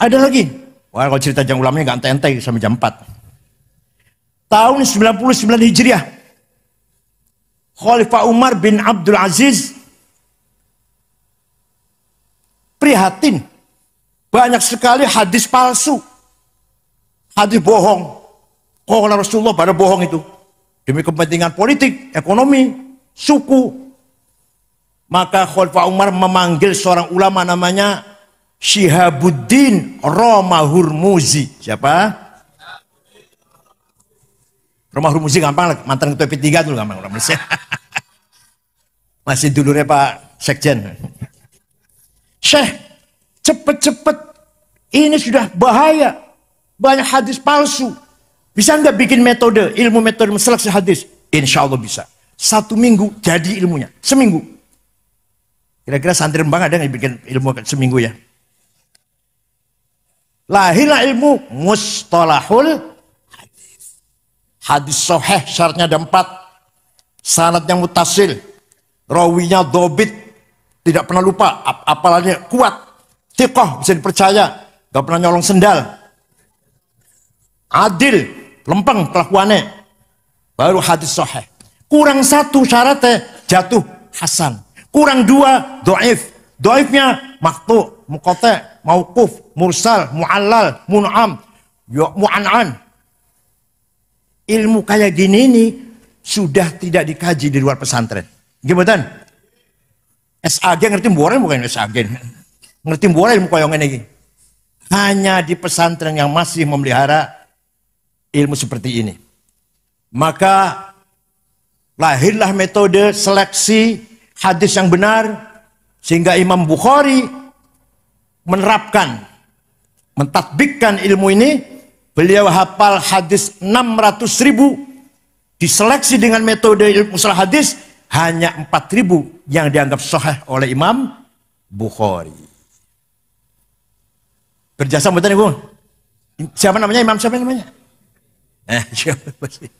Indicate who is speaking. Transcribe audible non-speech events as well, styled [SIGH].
Speaker 1: Ada lagi. Wah kalau cerita jam ulamnya nggak enteng sama jam 4. Tahun
Speaker 2: 99 Hijriah. Khalifah Umar bin Abdul Aziz prihatin. Banyak sekali hadis palsu. Hadis bohong. Oh, Rasulullah pada bohong itu. Demi kepentingan politik, ekonomi, suku. Maka Khalifah Umar memanggil seorang ulama namanya Syihabuddin Roma Hurmuzi. Siapa? Roma Hurmuzi gampang lah. Mantan ketua P3 dulu gampang. Orang Malaysia. [LAUGHS] Masih dulurnya Pak Sekjen. Syekh, cepet-cepet. Ini sudah bahaya. Banyak hadis palsu. Bisa nggak bikin metode, ilmu metode seleksi hadis? Insya Allah bisa. Satu minggu jadi ilmunya. Seminggu. Kira-kira santri Rembang ada yang bikin ilmu seminggu ya? Lahirlah ilmu mustalahul hadis. Hadis soheh syaratnya ada empat. yang mutasil. Rawinya dobit. Tidak pernah lupa. Ap apalagi kuat. Tikoh bisa dipercaya. Gak pernah nyolong sendal. Adil. Lempeng kelakuannya. Baru hadis soheh. Kurang satu syaratnya jatuh hasan. Kurang dua doif. Doifnya maktu, mukote, mauquf, mursal, muallal, mun'am, ya, mu'an'an. Ilmu kayak gini ini sudah tidak dikaji di luar pesantren. Gimana? SAG ngerti buarnya bukan SAG. Ngerti buarnya ilmu koyong ini. Hanya di pesantren yang masih memelihara ilmu seperti ini. Maka lahirlah metode seleksi hadis yang benar sehingga Imam Bukhari menerapkan, mentadbikkan ilmu ini, beliau hafal hadis 600 ribu, diseleksi dengan metode ilmu usul hadis, hanya 4 ribu yang dianggap sahih oleh Imam Bukhari. Berjasa
Speaker 1: buatan ibu? Siapa namanya? Imam siapa namanya? Eh, [LAUGHS] siapa sih?